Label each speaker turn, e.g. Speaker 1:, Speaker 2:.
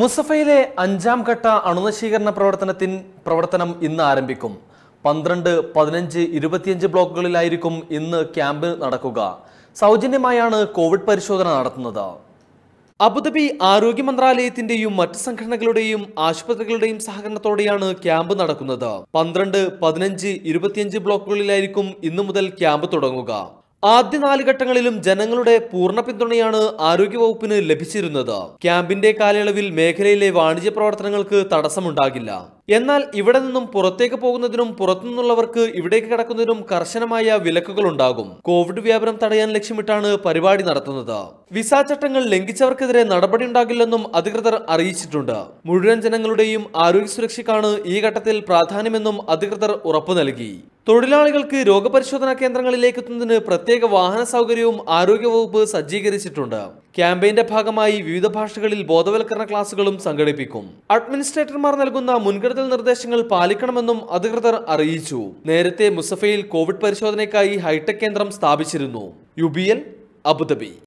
Speaker 1: മുസഫയിലെ അഞ്ചാം ഘട്ട അണുനശീകരണ പ്രവർത്തനത്തിൻ പ്രവർത്തനം ഇന്ന് ആരംഭിക്കും പന്ത്രണ്ട് പതിനഞ്ച് ഇരുപത്തിയഞ്ച് ബ്ലോക്കുകളിലായിരിക്കും ഇന്ന് ക്യാമ്പ് നടക്കുക സൗജന്യമായാണ് കോവിഡ് പരിശോധന നടത്തുന്നത് അബുദാബി ആരോഗ്യ മന്ത്രാലയത്തിന്റെയും മറ്റ് സംഘടനകളുടെയും ആശുപത്രികളുടെയും സഹകരണത്തോടെയാണ് ക്യാമ്പ് നടക്കുന്നത് പന്ത്രണ്ട് പതിനഞ്ച് ഇരുപത്തിയഞ്ച് ബ്ലോക്കുകളിലായിരിക്കും ഇന്നു മുതൽ ക്യാമ്പ് തുടങ്ങുക ആദ്യ നാലുഘട്ടങ്ങളിലും ജനങ്ങളുടെ പൂർണ്ണ പിന്തുണയാണ് ആരോഗ്യവകുപ്പിന് ലഭിച്ചിരുന്നത് ക്യാമ്പിന്റെ കാലയളവിൽ മേഖലയിലെ വാണിജ്യ പ്രവർത്തനങ്ങൾക്ക് തടസ്സമുണ്ടാകില്ല എന്നാൽ ഇവിടെ നിന്നും പുറത്തേക്ക് പോകുന്നതിനും പുറത്തുനിന്നുള്ളവർക്ക് ഇവിടേക്ക് കടക്കുന്നതിനും കർശനമായ വിലക്കുകൾ ഉണ്ടാകും കോവിഡ് വ്യാപനം തടയാൻ ലക്ഷ്യമിട്ടാണ് പരിപാടി നടത്തുന്നത് വിസ ചട്ടങ്ങൾ ലംഘിച്ചവർക്കെതിരെ ഉണ്ടാകില്ലെന്നും അധികൃതർ അറിയിച്ചിട്ടുണ്ട് മുഴുവൻ ജനങ്ങളുടെയും ആരോഗ്യ സുരക്ഷയ്ക്കാണ് ഈ ഘട്ടത്തിൽ പ്രാധാന്യമെന്നും അധികൃതർ ഉറപ്പു നൽകി തൊഴിലാളികൾക്ക് രോഗപരിശോധനാ കേന്ദ്രങ്ങളിലേക്ക് എത്തുന്നതിന് പ്രത്യേക വാഹന സൗകര്യവും ആരോഗ്യവകുപ്പ് സജ്ജീകരിച്ചിട്ടുണ്ട് ക്യാമ്പയിന്റെ ഭാഗമായി വിവിധ ഭാഷകളിൽ ബോധവൽക്കരണ ക്ലാസുകളും സംഘടിപ്പിക്കും അഡ്മിനിസ്ട്രേറ്റർമാർ നൽകുന്ന മുൻകരുതൽ നിർദ്ദേശങ്ങൾ പാലിക്കണമെന്നും അധികൃതർ അറിയിച്ചു നേരത്തെ മുസഫയിൽ കോവിഡ് പരിശോധനയ്ക്കായി ഹൈടെക് കേന്ദ്രം സ്ഥാപിച്ചിരുന്നു യു ബി എൽ അബുദാബി